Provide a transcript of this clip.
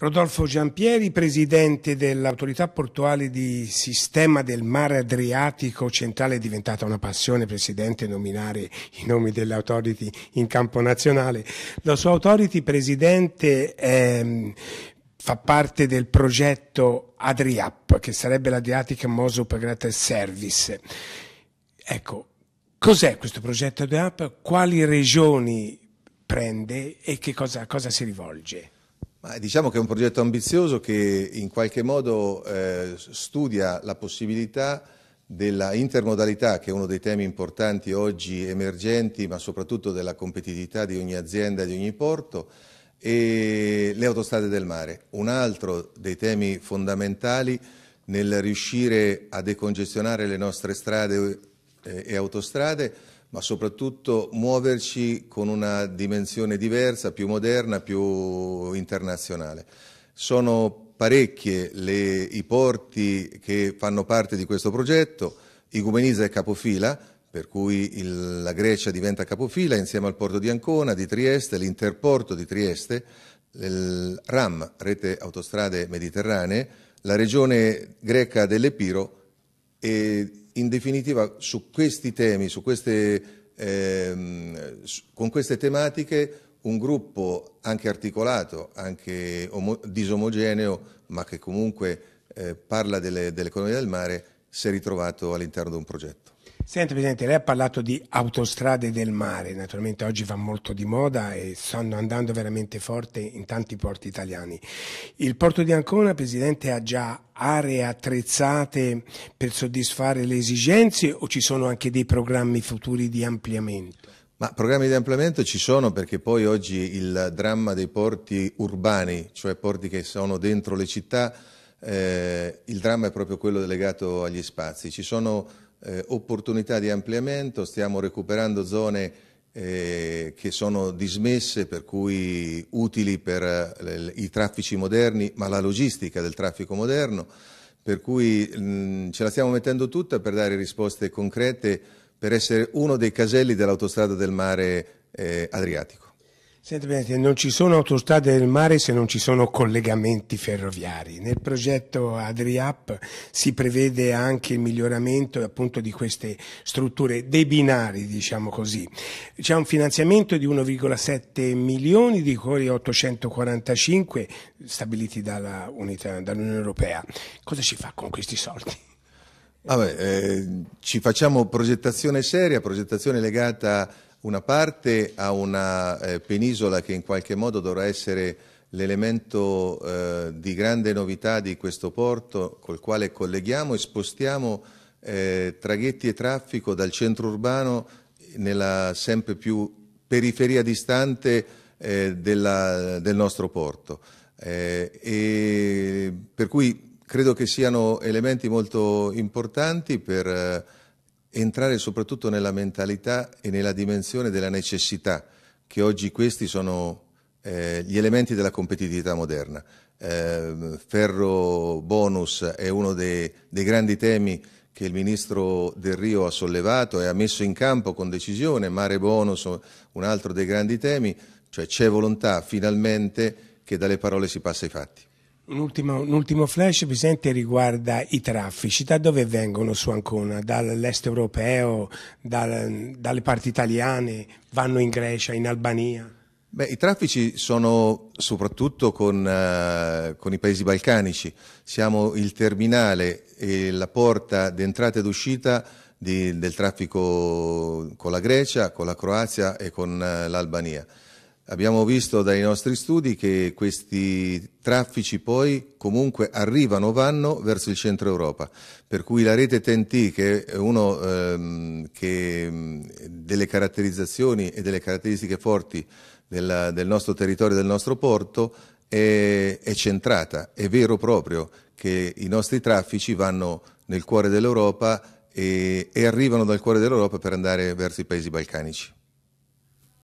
Rodolfo Giampieri, presidente dell'autorità portuale di Sistema del Mare Adriatico Centrale, è diventata una passione, presidente, nominare i nomi delle autority in campo nazionale. La sua autority, presidente, ehm, fa parte del progetto ADRIAP, che sarebbe l'Adriatic Mose Greater Service. Ecco, cos'è questo progetto ADRIAP? Quali regioni prende e che cosa, a cosa si rivolge? Ma diciamo che è un progetto ambizioso che in qualche modo eh, studia la possibilità della intermodalità, che è uno dei temi importanti oggi emergenti, ma soprattutto della competitività di ogni azienda, e di ogni porto, e le autostrade del mare. Un altro dei temi fondamentali nel riuscire a decongestionare le nostre strade eh, e autostrade ma soprattutto muoverci con una dimensione diversa, più moderna, più internazionale. Sono parecchie le, i porti che fanno parte di questo progetto, Igumenisa è capofila, per cui il, la Grecia diventa capofila insieme al porto di Ancona, di Trieste, l'interporto di Trieste, il RAM, rete autostrade mediterranee, la regione greca dell'Epiro e in definitiva su questi temi, su queste, ehm, con queste tematiche un gruppo anche articolato, anche disomogeneo, ma che comunque eh, parla delle, dell'economia del mare, si è ritrovato all'interno di un progetto. Senta Presidente, lei ha parlato di autostrade del mare, naturalmente oggi va molto di moda e stanno andando veramente forte in tanti porti italiani. Il porto di Ancona, Presidente, ha già aree attrezzate per soddisfare le esigenze o ci sono anche dei programmi futuri di ampliamento? Ma programmi di ampliamento ci sono perché poi oggi il dramma dei porti urbani, cioè porti che sono dentro le città, eh, il dramma è proprio quello legato agli spazi. Ci sono eh, opportunità di ampliamento, stiamo recuperando zone eh, che sono dismesse per cui utili per eh, i traffici moderni, ma la logistica del traffico moderno, per cui mh, mm, ce la stiamo mettendo tutta per dare risposte concrete per essere uno dei caselli dell'autostrada del mare eh, Adriatico. Senti, Presidente, non ci sono autostrade del mare se non ci sono collegamenti ferroviari. Nel progetto ADRIAP si prevede anche il miglioramento appunto di queste strutture, dei binari, diciamo così. C'è un finanziamento di 1,7 milioni, di cui 845 stabiliti dall'Unione dall Europea. Cosa ci fa con questi soldi? Vabbè, eh, ci facciamo progettazione seria, progettazione legata una parte a una eh, penisola che in qualche modo dovrà essere l'elemento eh, di grande novità di questo porto col quale colleghiamo e spostiamo eh, traghetti e traffico dal centro urbano nella sempre più periferia distante eh, della, del nostro porto. Eh, per cui credo che siano elementi molto importanti per eh, entrare soprattutto nella mentalità e nella dimensione della necessità, che oggi questi sono eh, gli elementi della competitività moderna. Eh, ferro bonus è uno dei, dei grandi temi che il ministro Del Rio ha sollevato e ha messo in campo con decisione, mare bonus, un altro dei grandi temi, cioè c'è volontà finalmente che dalle parole si passa ai fatti. Un ultimo, un ultimo, flash Vicente riguarda i traffici, da dove vengono su Ancona? Dall'est europeo, dal, dalle parti italiane, vanno in Grecia, in Albania? Beh, I traffici sono soprattutto con, eh, con i paesi balcanici, siamo il terminale e la porta d'entrata ed uscita di, del traffico con la Grecia, con la Croazia e con eh, l'Albania. Abbiamo visto dai nostri studi che questi traffici poi comunque arrivano, vanno verso il centro Europa, per cui la rete TNT, che è una ehm, delle caratterizzazioni e delle caratteristiche forti della, del nostro territorio, e del nostro porto, è, è centrata, è vero proprio che i nostri traffici vanno nel cuore dell'Europa e, e arrivano dal cuore dell'Europa per andare verso i paesi balcanici.